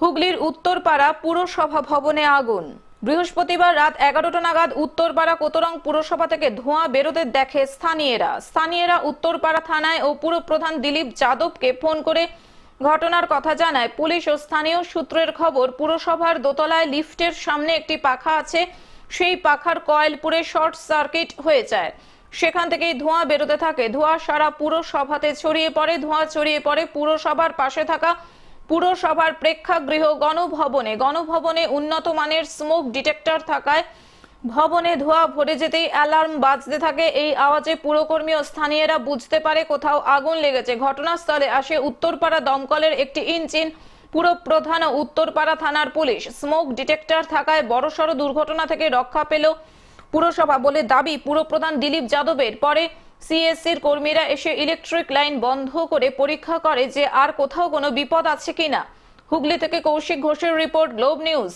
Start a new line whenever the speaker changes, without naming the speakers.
হুগলির উত্তরপাড়া পুরসভা ভবনে আগুন বৃহস্পতিবার রাত এগারোটা নাগাদ উত্তরপাড়া কোতরং পুরসভা থেকে ধোঁয়া বেরোতে দেখে স্থানীয়রা স্থানীয়রা উত্তরপাড়া থানায় ও পুরপ্রধান দিলীপ যাদবকে ফোন করে ঘটনার কথা জানায় পুলিশ ও স্থানীয় সূত্রের খবর পুরসভার দোতলায় লিফটের সামনে একটি পাখা আছে সেই পাখার কয়েল পুরে শর্ট সার্কিট হয়ে যায় সেখান থেকেই ধোঁয়া বেরোতে থাকে ধোঁয়া সারা পুরসভাতে ছড়িয়ে পড়ে ধোঁয়া ছড়িয়ে পড়ে পুরসভার পাশে থাকা পুরসভার প্রেক্ষাগৃহ গণভবনে গণভবনে উন্নত মানের স্মোক ডিটেক্টর থাকায় ভবনে ধোঁয়া ভরে যেতেই অ্যালার্ম বাজতে থাকে এই আওয়াজে পুরকর্মী ও স্থানীয়রা বুঝতে পারে কোথাও আগুন লেগেছে ঘটনাস্থলে আসে উত্তরপাড়া দমকলের একটি ইঞ্জিন পুরো প্রধান ও উত্তরপাড়া থানার পুলিশ স্মোক ডিটেক্টর থাকায় বড়সড় দুর্ঘটনা থেকে রক্ষা পেল পুরসভা বলে দাবি পুরপ্রধান দিলীপ যাদবের পরে সিএসসির কর্মীরা এসে ইলেকট্রিক লাইন বন্ধ করে পরীক্ষা করে যে আর কোথাও কোনো বিপদ আছে কিনা হুগলি থেকে কৌশিক ঘোষের রিপোর্ট গ্লোব নিউজ